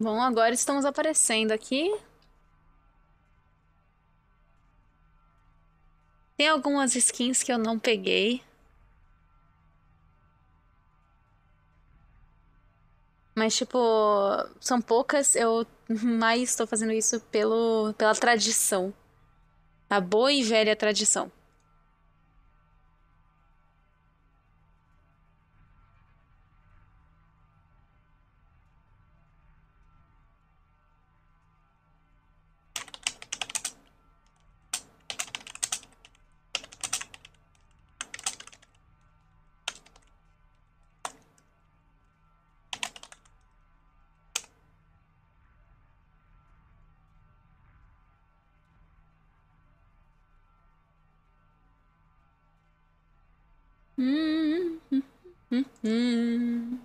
Bom, agora estamos aparecendo aqui. Tem algumas skins que eu não peguei. Mas, tipo, são poucas. Eu mais estou fazendo isso pelo, pela tradição. A boa e velha tradição. Uhum.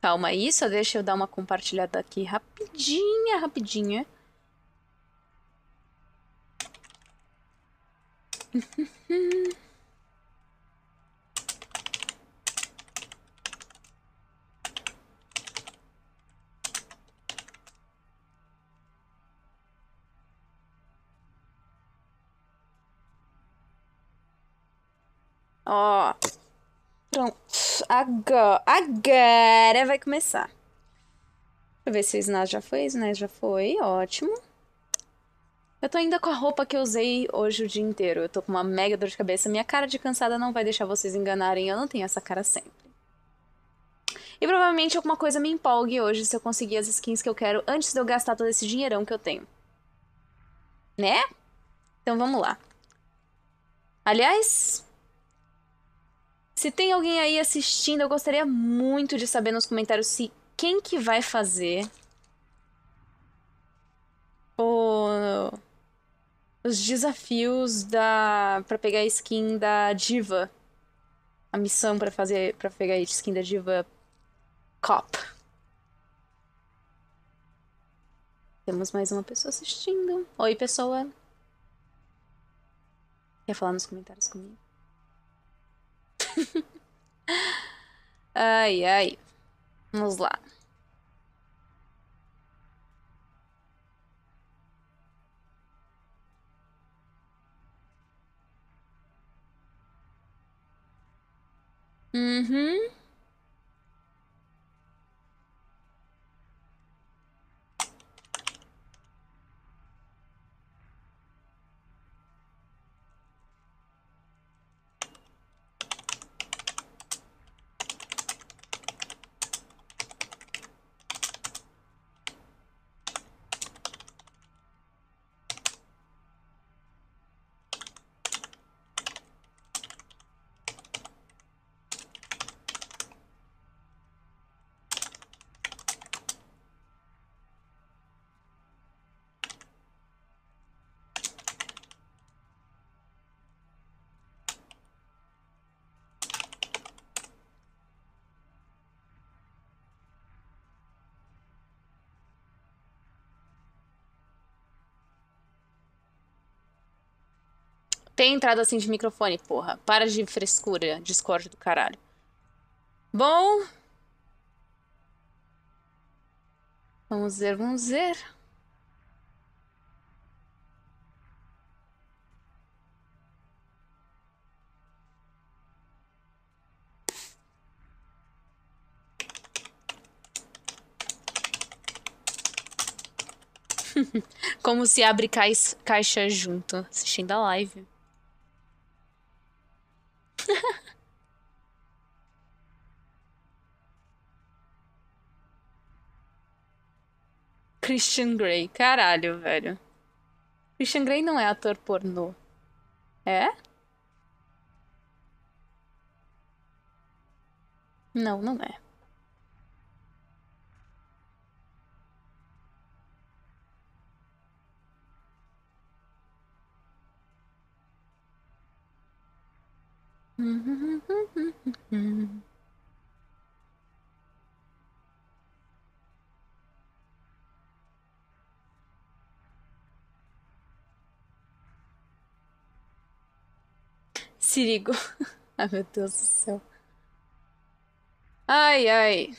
Calma aí, só deixa eu dar uma compartilhada aqui rapidinha, rapidinha. Uhum. Então, agora, agora vai começar. Deixa eu ver se o Snaz já foi. Snaz já foi, ótimo. Eu tô ainda com a roupa que eu usei hoje o dia inteiro. Eu tô com uma mega dor de cabeça. Minha cara de cansada não vai deixar vocês enganarem. Eu não tenho essa cara sempre. E provavelmente alguma coisa me empolgue hoje se eu conseguir as skins que eu quero antes de eu gastar todo esse dinheirão que eu tenho. Né? Então vamos lá. Aliás, se tem alguém aí assistindo, eu gostaria muito de saber nos comentários se quem que vai fazer o... os desafios da para pegar a skin da diva, a missão para fazer para pegar a skin da diva cop. Temos mais uma pessoa assistindo. Oi, pessoa. Quer falar nos comentários comigo? ai, ai. Vamos lá. Uhum. Tem entrada assim de microfone, porra. Para de frescura, Discord do caralho. Bom. Vamos ver, vamos ver. Como se abre caixa junto, assistindo a live. Christian Grey. Caralho, velho. Christian Grey não é ator pornô. É? Não, não é. Sirigo. Ai, meu Deus do céu. Ai, ai.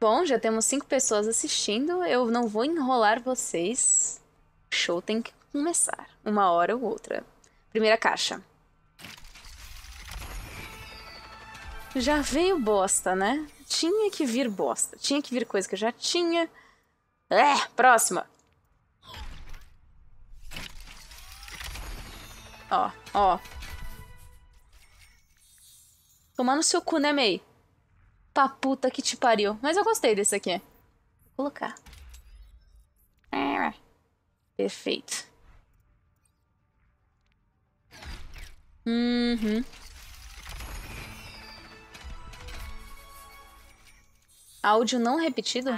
Bom, já temos cinco pessoas assistindo. Eu não vou enrolar vocês. O show tem que começar, uma hora ou outra. Primeira caixa. Já veio bosta, né? Tinha que vir bosta. Tinha que vir coisa que eu já tinha. É, próxima. Ó, ó. Tomar no seu cu, né, May? Pra puta que te pariu. Mas eu gostei desse aqui. Vou colocar. Perfeito. Uhum. Áudio não repetido?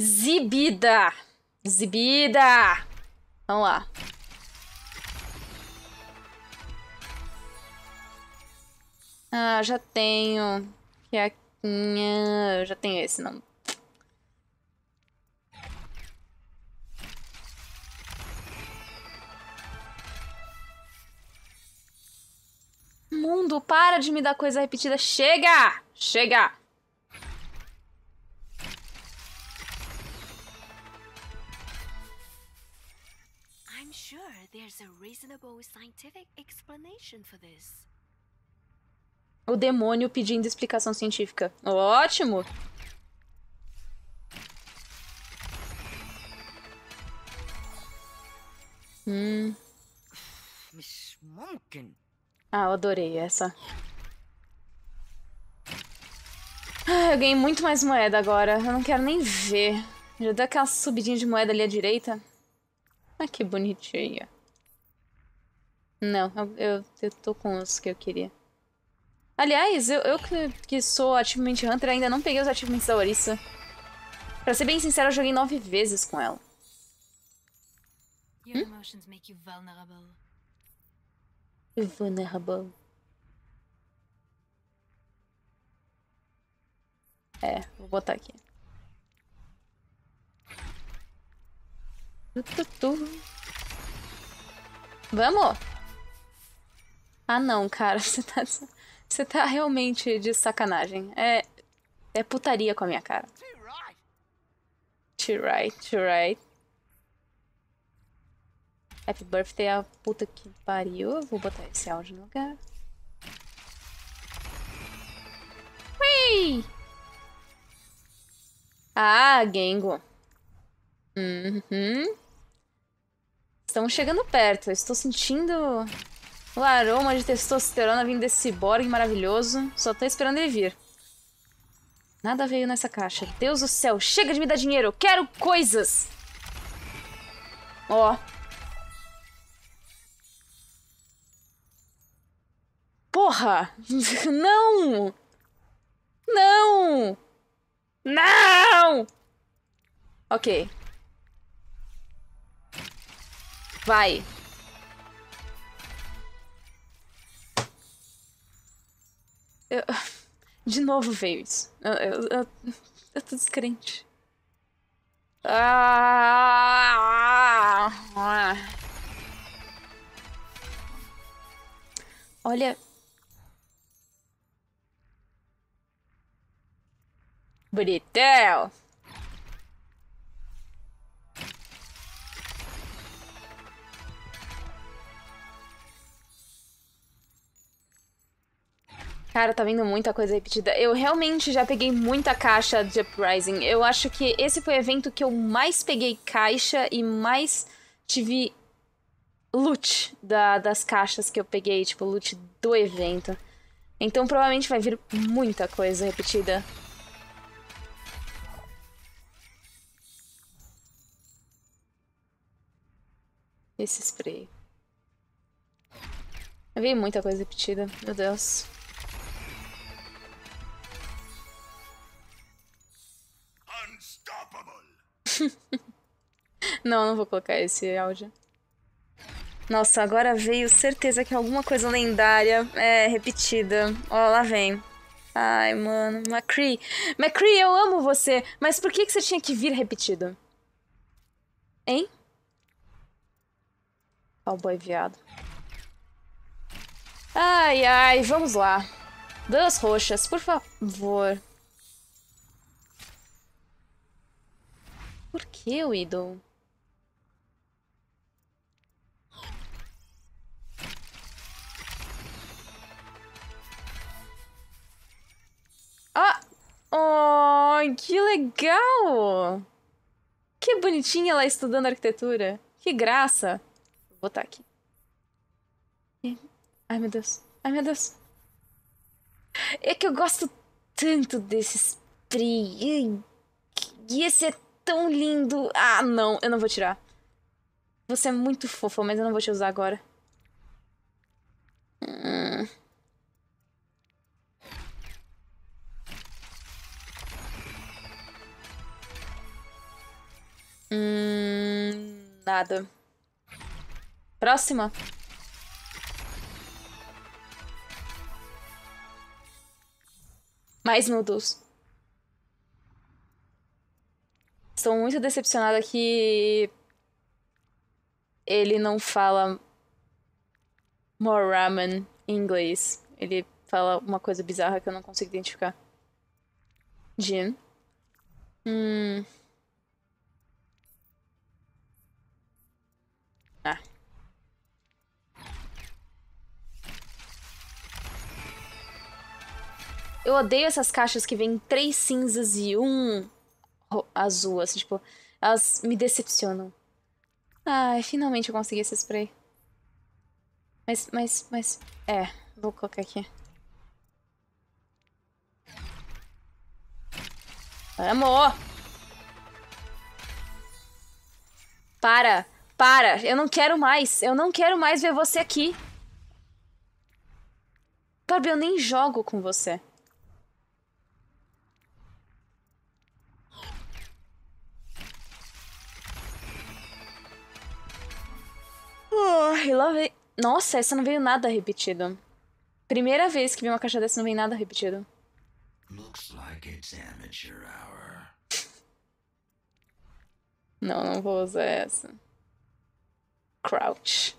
Zibida! Zibida! Vamos lá. Ah, já tenho. Que Fiaquinha. Já tenho esse, não. mundo, para de me dar coisa repetida. Chega! Chega! I'm sure there's a reasonable scientific explanation for this. O demônio pedindo explicação científica. Ótimo! Hum. Miss Monken. Ah, eu adorei essa. Ah, eu ganhei muito mais moeda agora. Eu não quero nem ver. Já deu aquela subidinha de moeda ali à direita. Ah, que bonitinha. Não, eu, eu, eu tô com os que eu queria. Aliás, eu, eu que, que, sou Ativamente Hunter ainda não peguei os achievements da Orisa. Pra ser bem sincero, eu joguei nove vezes com ela. Hum? vulnerável. É, vou botar aqui. Vamos! Ah não, cara, você tá, você tá realmente de sacanagem. É, é putaria com a minha cara. T-right, t-right. Happy birthday a puta que pariu. vou botar esse áudio no lugar. Ui! Ah, Gengo. Uhum. Estamos chegando perto. Eu estou sentindo o aroma de testosterona vindo desse Borg maravilhoso. Só estou esperando ele vir. Nada veio nessa caixa. Deus do céu, chega de me dar dinheiro. Eu quero coisas! Ó, oh. Porra! Não! Não! Não! Ok. Vai. Eu... De novo veio isso. Eu, eu, eu, eu tô descrente. Ah! Olha, Bonitão! Cara, tá vindo muita coisa repetida. Eu realmente já peguei muita caixa de Uprising. Eu acho que esse foi o evento que eu mais peguei caixa e mais tive loot da, das caixas que eu peguei, tipo, loot do evento. Então provavelmente vai vir muita coisa repetida. Esse spray. Eu vi muita coisa repetida, meu Deus. não, não vou colocar esse áudio. Nossa, agora veio certeza que alguma coisa lendária é repetida. Ó, lá vem. Ai, mano, McCree. McCree, eu amo você, mas por que, que você tinha que vir repetido? Hein? Cowboy viado. Ai, ai, vamos lá. Duas roxas, por favor. Por que, Widow? Ah! Oh, que legal! Que bonitinha ela estudando arquitetura. Que graça! botar aqui. Ai, meu Deus. Ai, meu Deus. É que eu gosto tanto desse spray. E esse é tão lindo. Ah, não. Eu não vou tirar. Você é muito fofa, mas eu não vou te usar agora. Hum. Hum, nada. Próxima. Mais noodles. Estou muito decepcionada que ele não fala more ramen em inglês. Ele fala uma coisa bizarra que eu não consigo identificar. Jim. Hum. Eu odeio essas caixas que vêm três cinzas e um azul, assim, tipo, elas me decepcionam. Ai, finalmente eu consegui esse spray. Mas, mas, mas, é, vou colocar aqui. Amor. Para, para, eu não quero mais, eu não quero mais ver você aqui. Barbie, eu nem jogo com você. Uh, lá vem... Nossa, essa não veio nada repetido. Primeira vez que vi uma caixa dessa não veio nada repetido. Looks like it's amateur hour. não, não vou usar essa. Crouch.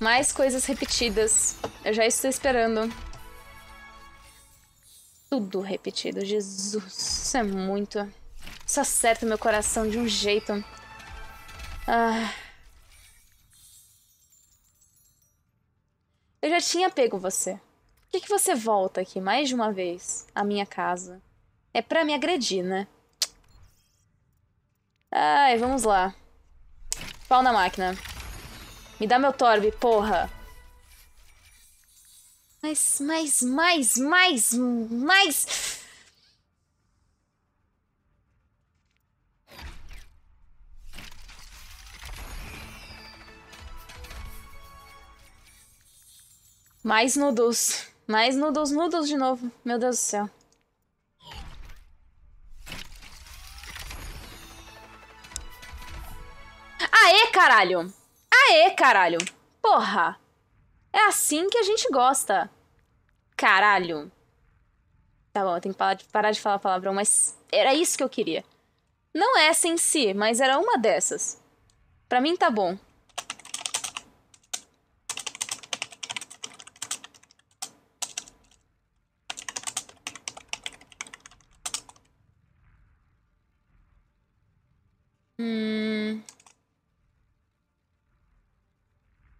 Mais coisas repetidas. Eu já estou esperando. Tudo repetido. Jesus, isso é muito. Isso acerta meu coração de um jeito. Ah. Eu já tinha pego você. Por que, que você volta aqui mais de uma vez à minha casa? É pra me agredir, né? Ai, vamos lá. Pau na máquina. Me dá meu Torb, porra. Mas, mais, mais, mais, mais... Mais nudos. Mais nudos, nudos de novo. Meu Deus do céu. Aê, caralho! Aê, caralho! Porra! É assim que a gente gosta. Caralho. Tá bom, eu tenho que parar de, parar de falar palavrão, mas era isso que eu queria. Não é essa em si, mas era uma dessas. Pra mim tá bom. Hum...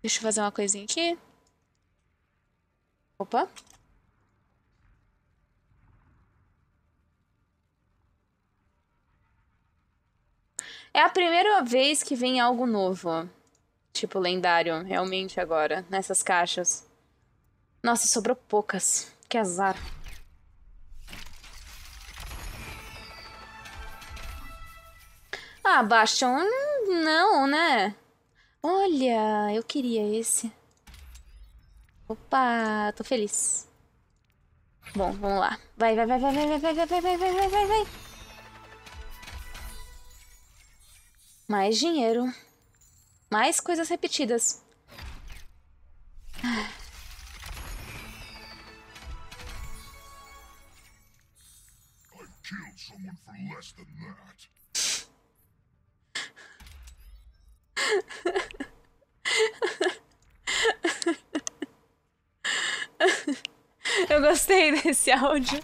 Deixa eu fazer uma coisinha aqui. Opa. É a primeira vez que vem algo novo. Tipo, lendário, realmente agora, nessas caixas. Nossa, sobrou poucas. Que azar. Ah, Bastion, não, né? Olha, eu queria esse. Opa, tô feliz. Bom, vamos lá. Vai, vai, vai, vai, vai, vai, vai, vai, vai, vai, vai, vai, vai. Mais dinheiro. Mais coisas repetidas. I killed someone for less than that. Eu gostei desse áudio.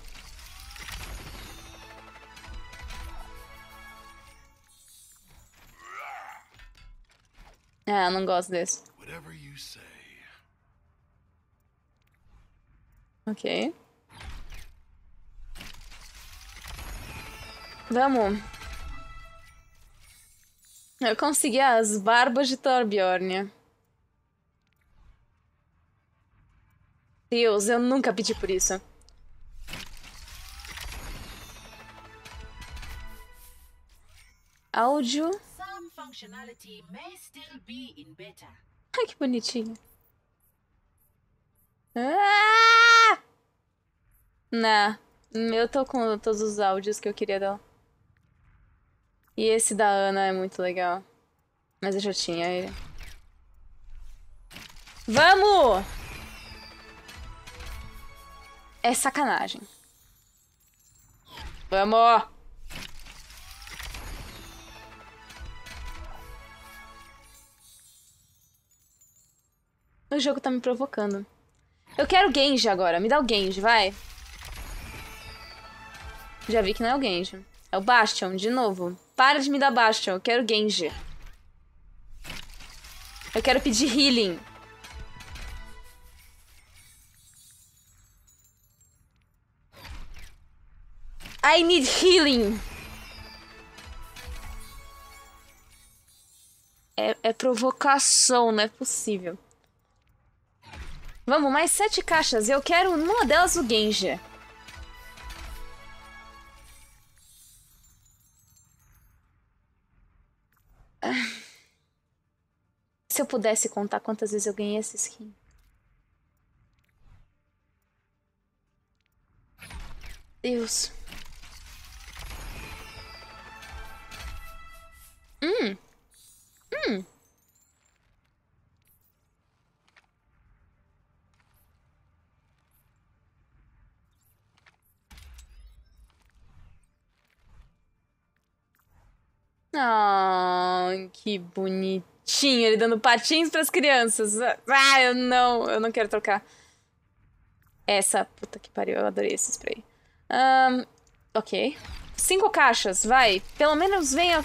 Ah, não gosto desse. Ok. Vamos. Eu consegui as barbas de Torbjorn. Deus, eu nunca pedi por isso. Áudio. Ai, que bonitinho. Ah! Não, eu tô com todos os áudios que eu queria dar. E esse da Ana é muito legal. Mas eu já tinha ele. Vamos! É sacanagem. Vamos! O jogo tá me provocando. Eu quero Genji agora. Me dá o Genji, vai. Já vi que não é o Genji. É o Bastion, de novo. Para de me dar Bastion, eu quero Genji. Eu quero pedir healing. I need healing. É, é provocação, não é possível. Vamos, mais sete caixas. Eu quero numa delas o Genji. Se eu pudesse contar quantas vezes eu ganhei essa skin. Deus. Hum. Hum. Ah, que bonito patinho, ele dando patins para as crianças. Ah, eu não, eu não quero trocar. Essa, puta que pariu, eu adorei esse spray. Um, ok. Cinco caixas, vai. Pelo menos venha...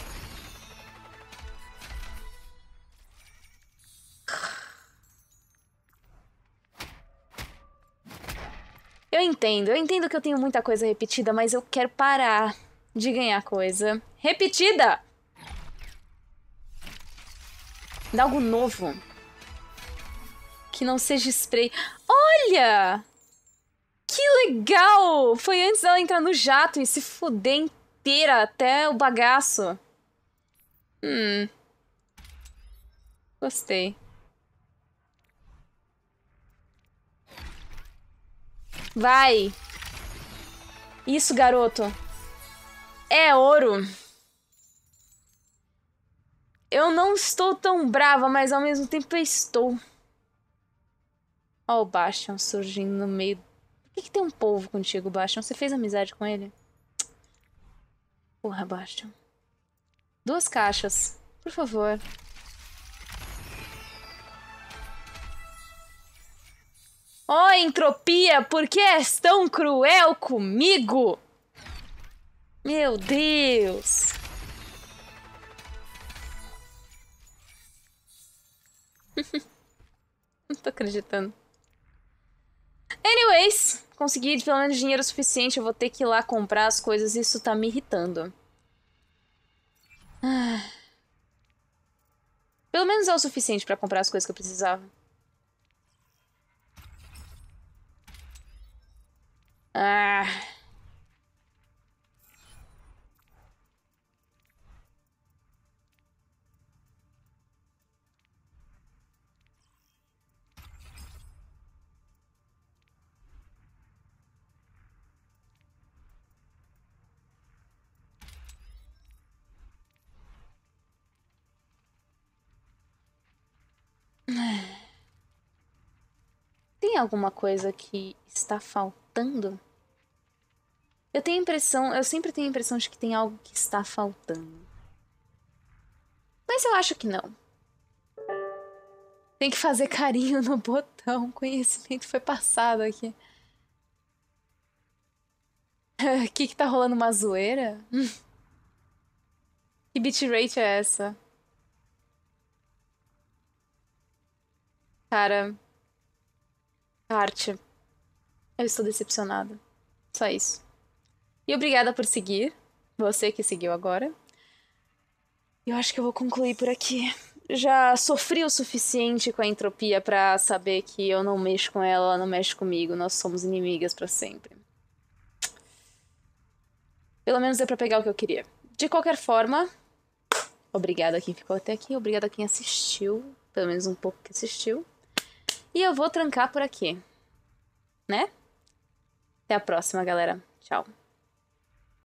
Eu entendo, eu entendo que eu tenho muita coisa repetida, mas eu quero parar de ganhar coisa repetida. Dá algo novo. Que não seja spray. Olha! Que legal! Foi antes dela entrar no jato e se fuder inteira até o bagaço. Hum. Gostei. Vai! Isso, garoto. É ouro. Eu não estou tão brava, mas ao mesmo tempo eu estou. Ó, oh, o Bastion surgindo no meio. Por que, que tem um povo contigo, Bastion? Você fez amizade com ele? Porra, Bastion. Duas caixas, por favor. Ó, oh, entropia, por que és tão cruel comigo? Meu Deus! Não tô acreditando. Anyways, consegui pelo menos dinheiro suficiente. Eu vou ter que ir lá comprar as coisas. Isso tá me irritando. Ah. Pelo menos é o suficiente pra comprar as coisas que eu precisava. Ah. É. Tem alguma coisa que está faltando? Eu tenho a impressão, eu sempre tenho a impressão de que tem algo que está faltando. Mas eu acho que não. Tem que fazer carinho no botão. O conhecimento foi passado aqui. O que tá rolando uma zoeira? que bitrate é essa? Cara. Arte. Eu estou decepcionada. Só isso. E obrigada por seguir. Você que seguiu agora. Eu acho que eu vou concluir por aqui. Já sofri o suficiente com a entropia para saber que eu não mexo com ela, ela não mexe comigo, nós somos inimigas para sempre. Pelo menos deu para pegar o que eu queria. De qualquer forma, obrigada a quem ficou até aqui, obrigada a quem assistiu, pelo menos um pouco que assistiu. E eu vou trancar por aqui. Né? Até a próxima, galera. Tchau.